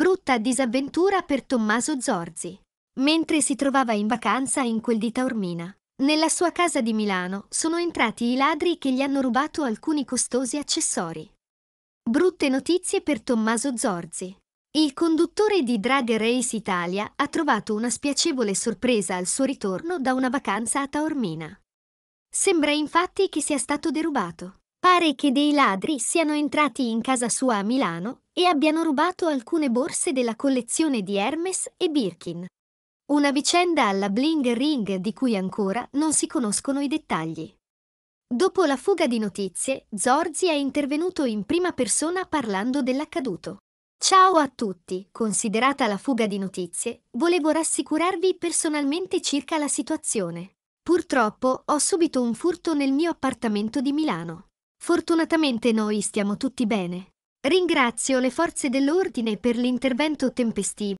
brutta disavventura per Tommaso Zorzi. Mentre si trovava in vacanza in quel di Taormina, nella sua casa di Milano sono entrati i ladri che gli hanno rubato alcuni costosi accessori. Brutte notizie per Tommaso Zorzi. Il conduttore di Drag Race Italia ha trovato una spiacevole sorpresa al suo ritorno da una vacanza a Taormina. Sembra infatti che sia stato derubato. Pare che dei ladri siano entrati in casa sua a Milano e abbiano rubato alcune borse della collezione di Hermes e Birkin. Una vicenda alla Bling Ring di cui ancora non si conoscono i dettagli. Dopo la fuga di notizie, Zorzi è intervenuto in prima persona parlando dell'accaduto. Ciao a tutti, considerata la fuga di notizie, volevo rassicurarvi personalmente circa la situazione. Purtroppo ho subito un furto nel mio appartamento di Milano. Fortunatamente noi stiamo tutti bene. Ringrazio le forze dell'ordine per l'intervento tempestivo